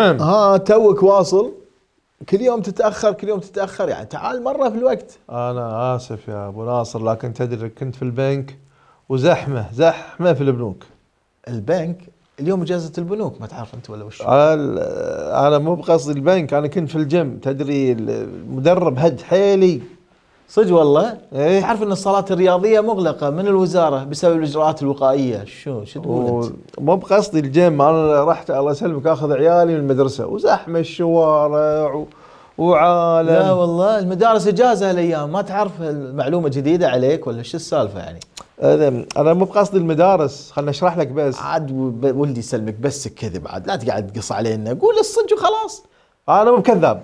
ها توك واصل كل يوم تتاخر كل يوم تتاخر يعني تعال مره في الوقت انا اسف يا ابو ناصر لكن تدري كنت في البنك وزحمه زحمه في البنوك البنك اليوم اجازه البنوك ما تعرف انت ولا وش انا مو بقصد البنك انا كنت في الجيم تدري المدرب هد حيلي صدق والله ايه؟ تعرف ان الصالات الرياضيه مغلقه من الوزاره بسبب الاجراءات الوقائيه شو شو تقول مو بقصدي الجيم انا رحت الله يسلمك اخذ عيالي من المدرسه وزحمه الشوارع و... وعالم لا والله المدارس اجازه هالايام ما تعرف المعلومه جديده عليك ولا شو السالفه يعني انا مو بقصد المدارس خلنا اشرح لك بس عاد ولدي يسلمك بس كذب عاد لا تقعد تقص علينا قول الصدق وخلاص انا مو بكذاب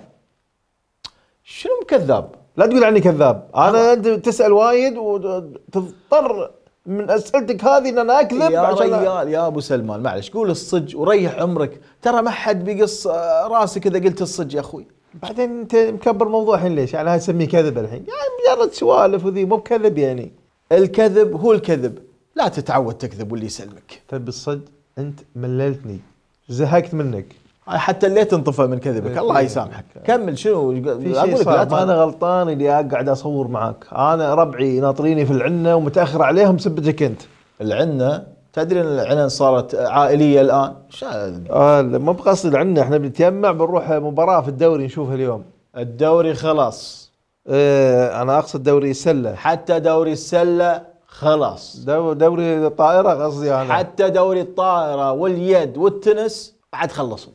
شنو مكذاب؟ لا تقول عني كذاب انا انت تسال وايد وتضطر من اسئلتك هذه ان انا اكذب يا عشان ريال يا ابو سلمان معلش قول الصج وريح عمرك ترى ما حد بيقص آه، راسك اذا قلت الصج يا اخوي بعدين انت مكبر الموضوع الحين ليش؟ يعني هاي تسميه كذب الحين، يعني مجرد سوالف وذي مو بكذب يعني. الكذب هو الكذب، لا تتعود تكذب واللي يسلمك. تبي طيب الصدق انت مللتني، زهقت منك، حتى اللي تنطفى من كذبك إيه، الله إيه. يسامحك كمل شنو اقول لك انا غلطان اللي قاعد اصور معك انا ربعي ناطريني في العنه ومتاخر عليهم سبتك انت العنه تدري ان العنن صارت عائليه الان آه ما بقصد العنه احنا بنتجمع بنروح مباراه في الدوري نشوفها اليوم الدوري خلاص ايه انا اقصد دوري السله حتى دوري السله خلاص دوري الطائره قصدي انا حتى دوري الطائره واليد والتنس بعد خلصوا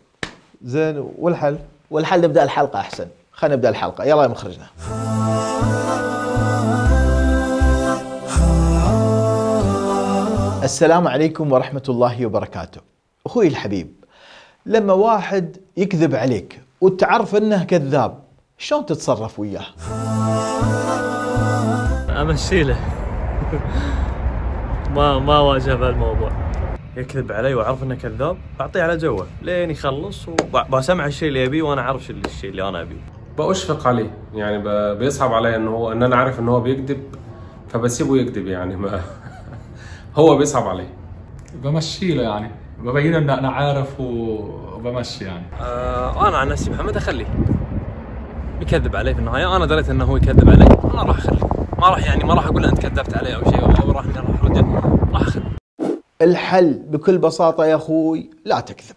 زين والحل؟ والحل نبدا الحلقه احسن خلينا نبدا الحلقه يلا يا مخرجنا السلام عليكم ورحمه الله وبركاته اخوي الحبيب لما واحد يكذب عليك وتعرف انه كذاب شلون تتصرف وياه امشي له ما ما واجه بهالموضوع يكذب علي واعرف انه كذاب بعطيه على جوه لين يخلص وبسمع الشيء اللي يبيه وانا عارف الشيء اللي انا ابيه بأشفق عليه يعني ب... بيصعب علي ان هو ان انا عارف ان هو بيكذب فبسيبه يكذب يعني ما هو بيصعب عليه بمشي له يعني ببين انه انا عارف وبمشي يعني آه انا عن نفسي محمد اخليه يكذب علي في النهايه انا دريت انه هو يكذب علي انا راح اخليه ما راح يعني ما راح اقول انت كذبت علي او شيء او راح راح ارجع راح اخليه الحل بكل بساطة يا أخوي لا تكذب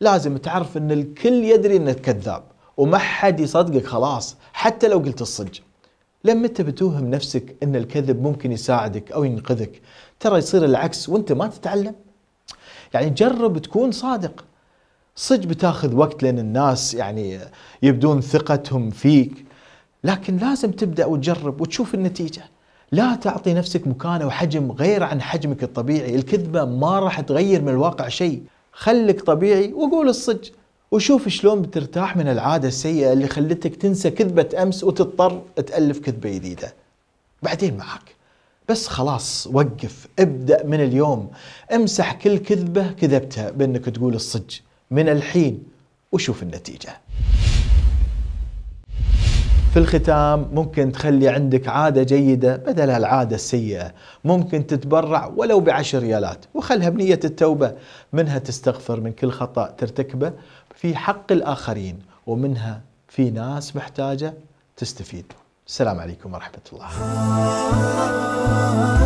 لازم تعرف أن الكل يدري أنك كذاب وما حد يصدقك خلاص حتى لو قلت الصج لما انت بتوهم نفسك ان الكذب ممكن يساعدك او ينقذك ترى يصير العكس وانت ما تتعلم يعني جرب تكون صادق صدق بتاخذ وقت لان الناس يعني يبدون ثقتهم فيك لكن لازم تبدا وتجرب وتشوف النتيجه لا تعطي نفسك مكانه وحجم غير عن حجمك الطبيعي الكذبه ما راح تغير من الواقع شيء خلك طبيعي وقول الصدق وشوف شلون بترتاح من العادة السيئة اللي خلتك تنسى كذبة أمس وتضطر تألف كذبة جديدة بعدين معك بس خلاص وقف ابدأ من اليوم امسح كل كذبة كذبتها بأنك تقول الصج من الحين وشوف النتيجة في الختام ممكن تخلي عندك عادة جيدة بدل العادة السيئة ممكن تتبرع ولو بعشر ريالات وخلها بنية التوبة منها تستغفر من كل خطأ ترتكبه في حق الآخرين ومنها في ناس محتاجة تستفيد السلام عليكم ورحمة الله